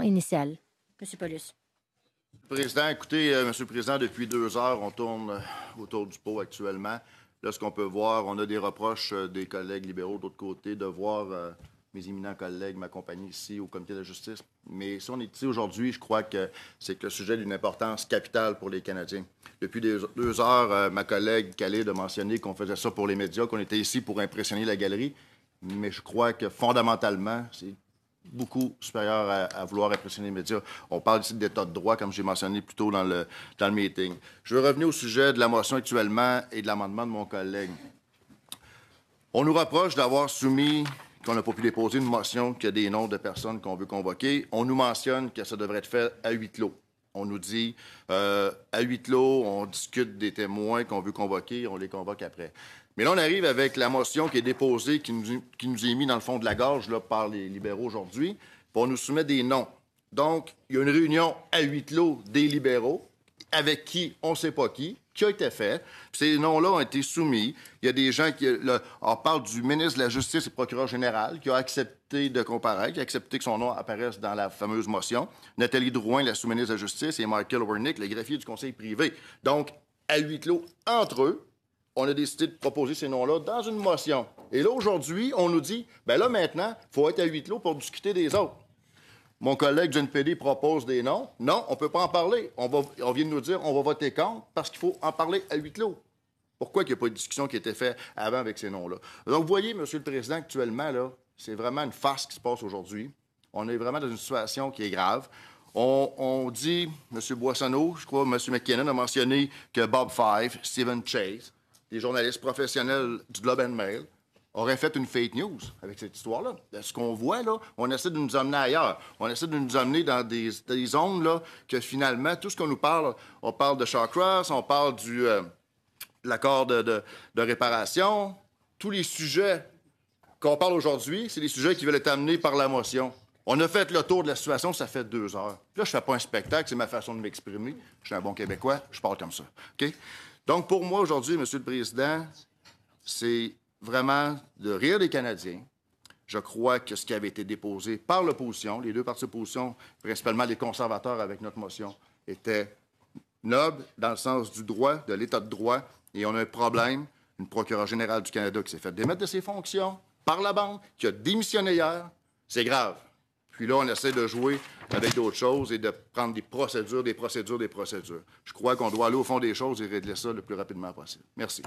initiale. Monsieur Paulus. le Président, écoutez, euh, Monsieur le Président, depuis deux heures, on tourne euh, autour du pot actuellement. Là, ce qu'on peut voir, on a des reproches euh, des collègues libéraux d'autre côté de voir mes éminents collègues m'accompagner ici au comité de la justice. Mais si on est ici aujourd'hui, je crois que c'est que le sujet d'une importance capitale pour les Canadiens. Depuis deux heures, ma collègue Khalid a mentionné qu'on faisait ça pour les médias, qu'on était ici pour impressionner la galerie. Mais je crois que fondamentalement, c'est beaucoup supérieur à, vouloir impressionner les médias. On parle ici d'état de droit, comme j'ai mentionné plus tôt dans le, dans meeting. Je veux revenir au sujet de la motion actuellement et de l'amendement de mon collègue. On nous reproche d'avoir soumis, qu'on n'a pas pu déposer une motion qui a des noms de personnes qu'on veut convoquer. On nous mentionne que ça devrait être fait à huit lots. On nous dit euh, à huit lots, on discute des témoins qu'on veut convoquer, on les convoque après. Mais là, on arrive avec la motion qui est déposée, qui nous, est mise dans le fond de la gorge par les libéraux aujourd'hui, pour nous soumettre des noms. Donc, il y a une réunion à huit lots des libéraux, avec qui, on ne sait pas qui, qui a été faite. Ces noms-là ont été soumis. Il y a des gens qui... en on parle du ministre de la Justice et procureur général qui a accepté de comparer, qui a accepté que son nom apparaisse dans la fameuse motion. Nathalie Drouin, la sous-ministre de la Justice, et Michael Wernick, le greffier du conseil privé. Donc, à huit lots entre eux, on a décidé de proposer ces noms-là dans une motion. Et là, aujourd'hui, on nous dit, ben là, maintenant, il faut être à huit lots pour discuter des autres. Mon collègue John pd propose des noms. Non, on ne peut pas en parler. On, vient de nous dire on va voter contre parce qu'il faut en parler à huit lots. Pourquoi il n'y a pas de discussion qui a été faite avant avec ces noms-là? Donc, vous voyez, Monsieur le Président, actuellement, là, c'est vraiment une farce qui se passe aujourd'hui. On est vraiment dans une situation qui est grave. On, dit, M. Boissonneau, je crois, M. McKinnon a mentionné que Bob Five, Stephen Chase, les journalistes professionnels du Globe and Mail auraient fait une fake news avec cette histoire-là. Ce qu'on voit, là, on essaie de nous emmener ailleurs. On essaie de nous emmener dans des, zones là, que finalement, tout ce qu'on nous parle, on parle de chakras, on parle du, euh, de l'accord de, réparation. Tous les sujets qu'on parle aujourd'hui, c'est des sujets qui veulent être amenés par la motion. On a fait le tour de la situation, ça fait deux heures. là, je fais pas un spectacle, c'est ma façon de m'exprimer. Je suis un bon Québécois, je parle comme ça. OK? Donc, pour moi, aujourd'hui, Monsieur le Président, c'est vraiment de rire des Canadiens. Je crois que ce qui avait été déposé par l'opposition, les deux parties d'opposition, principalement les conservateurs avec notre motion, était noble dans le sens du droit, de l'état de droit. Et on a un problème, une procureure générale du Canada qui s'est fait démettre de ses fonctions par la banque, qui a démissionné hier. C'est grave. Puis là, on essaie de jouer avec d'autres choses et de prendre des procédures, des procédures, des procédures. Je crois qu'on doit aller au fond des choses et régler ça le plus rapidement possible. Merci.